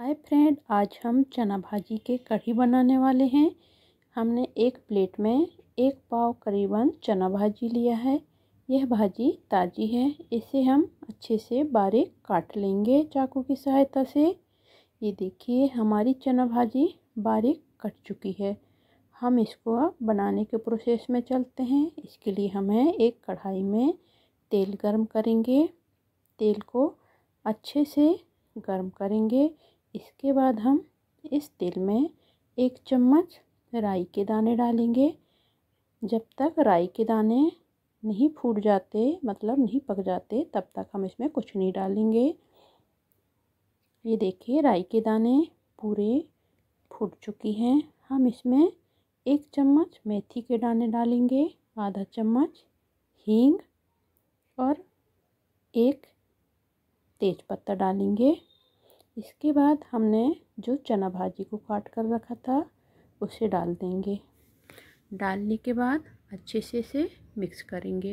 hi friend आज हम चना भाजी के कढ़ी बनाने वाले हैं हमने एक प्लेट में एक पाव करीबन चना भाजी लिया है यह भाजी ताज़ी है इसे हम अच्छे से बारीक काट लेंगे चाकू की सहायता से ये देखिए हमारी चना भाजी बारीक कट चुकी है हम इसको बनाने के प्रोसेस में चलते हैं इसके लिए हमें एक कढ़ाई में तेल गर्म करेंगे तेल को अच्छे से गर्म करेंगे इसके बाद हम इस तेल में एक चम्मच राई के दाने डालेंगे जब तक राई के दाने नहीं फूट जाते मतलब नहीं पक जाते तब तक हम इसमें कुछ नहीं डालेंगे ये देखिए राई के दाने पूरे फूट चुकी हैं हम इसमें एक चम्मच मेथी के दाने डालेंगे आधा चम्मच हींग और एक तेज़पत्ता डालेंगे इसके बाद हमने जो चना भाजी को काट कर रखा था उसे डाल देंगे डालने के बाद अच्छे से इसे मिक्स करेंगे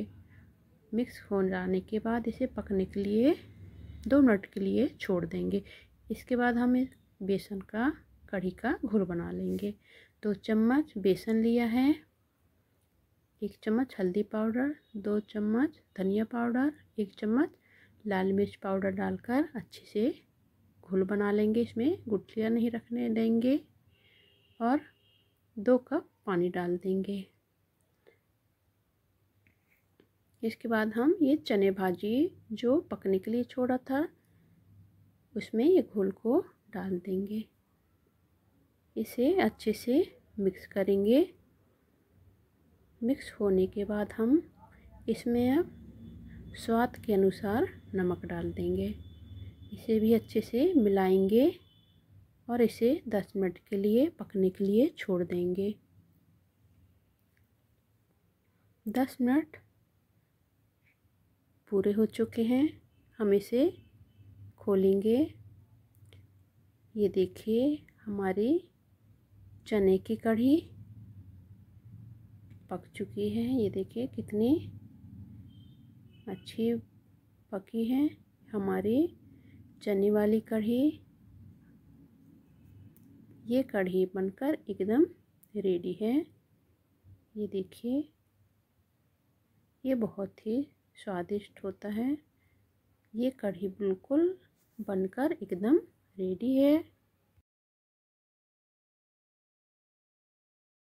मिक्स हो जाने के बाद इसे पकने के लिए दो मिनट के लिए छोड़ देंगे इसके बाद हम बेसन का कढ़ी का घुल बना लेंगे दो चम्मच बेसन लिया है एक चम्मच हल्दी पाउडर दो चम्मच धनिया पाउडर एक चम्मच लाल मिर्च पाउडर डालकर अच्छे से घुल बना लेंगे इसमें गुठलियाँ नहीं रखने देंगे और दो कप पानी डाल देंगे इसके बाद हम ये चने भाजी जो पकने के लिए छोड़ा था उसमें ये घोल को डाल देंगे इसे अच्छे से मिक्स करेंगे मिक्स होने के बाद हम इसमें अब स्वाद के अनुसार नमक डाल देंगे इसे भी अच्छे से मिलाएंगे और इसे 10 मिनट के लिए पकने के लिए छोड़ देंगे 10 मिनट पूरे हो चुके हैं हम इसे खोलेंगे ये देखिए हमारी चने की कढ़ी पक चुकी है ये देखिए कितनी अच्छी पकी है हमारी चने वाली कढ़ी ये कढ़ी बनकर एकदम रेडी है ये देखिए ये बहुत ही स्वादिष्ट होता है ये कढ़ी बिल्कुल बनकर एकदम रेडी है